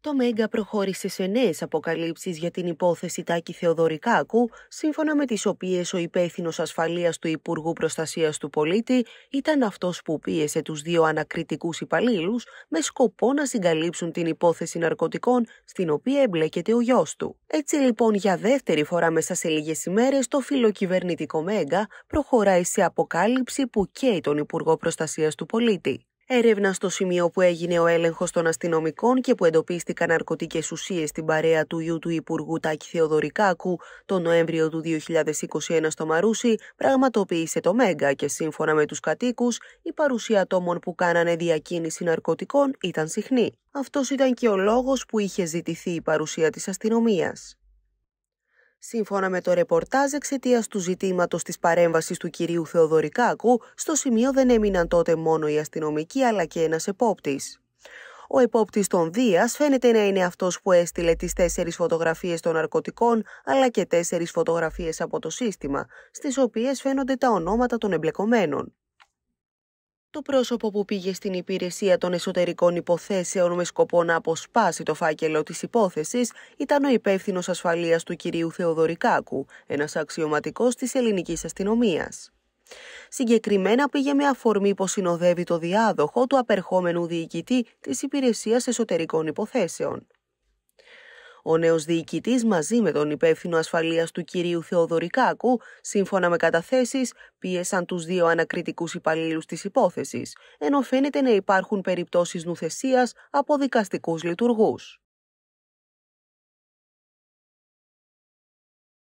Το Μέγκα προχώρησε σε νέες αποκαλύψεις για την υπόθεση Τάκη Θεοδωρικάκου, σύμφωνα με τις οποίες ο υπεύθυνος ασφαλείας του Υπουργού Προστασίας του Πολίτη ήταν αυτός που πίεσε τους δύο ανακριτικούς υπαλλήλους με σκοπό να συγκαλύψουν την υπόθεση ναρκωτικών στην οποία εμπλέκεται ο γιος του. Έτσι λοιπόν, για δεύτερη φορά μέσα σε λίγες ημέρες, το φιλοκυβερνητικό Μέγκα προχωράει σε αποκάλυψη που καίει τον Υπουργό Προστασίας του Πολίτη. Έρευνα στο σημείο που έγινε ο έλεγχος των αστυνομικών και που εντοπίστηκαν ναρκωτικές ουσίες στην παρέα του γιου του Υπουργού Τάκη Θεοδωρικάκου τον Νοέμβριο του 2021 στο Μαρούσι, πραγματοποίησε το Μέγκα και σύμφωνα με τους κατοίκους, η παρουσία ατόμων που κάνανε διακίνηση ναρκωτικών ήταν συχνή. Αυτός ήταν και ο λόγος που είχε ζητηθεί η παρουσία της αστυνομίας σύμφωνα με το ρεπορτάζ εξαιτίας του ζητήματος της παρέμβασης του κυρίου Θεοδωρικάκου, στο σημείο δεν έμειναν τότε μόνο οι αστυνομικοί αλλά και ένας επόπτης. Ο επόπτης των Δίας φαίνεται να είναι αυτός που έστειλε τις τέσσερις φωτογραφίες των ναρκωτικών αλλά και τέσσερις φωτογραφίες από το σύστημα, στις οποίες φαίνονται τα ονόματα των εμπλεκομένων. Το πρόσωπο που πήγε στην Υπηρεσία των Εσωτερικών Υποθέσεων με σκοπό να αποσπάσει το φάκελο της υπόθεσης ήταν ο υπεύθυνος ασφαλείας του κυρίου Θεοδωρικάκου, ένας αξιωματικός της ελληνικής αστυνομίας. Συγκεκριμένα πήγε με αφορμή που συνοδεύει το διάδοχο του απερχόμενου διοικητή της Υπηρεσίας Εσωτερικών Υποθέσεων. Ο νέος διοικητής μαζί με τον υπεύθυνο ασφαλείας του κυρίου Θεοδωρικάκου, σύμφωνα με καταθέσεις, πίεσαν τους δύο ανακριτικούς υπαλλήλους της υπόθεσης, ενώ φαίνεται να υπάρχουν περιπτώσεις νουθεσίας από δικαστικούς λειτουργούς.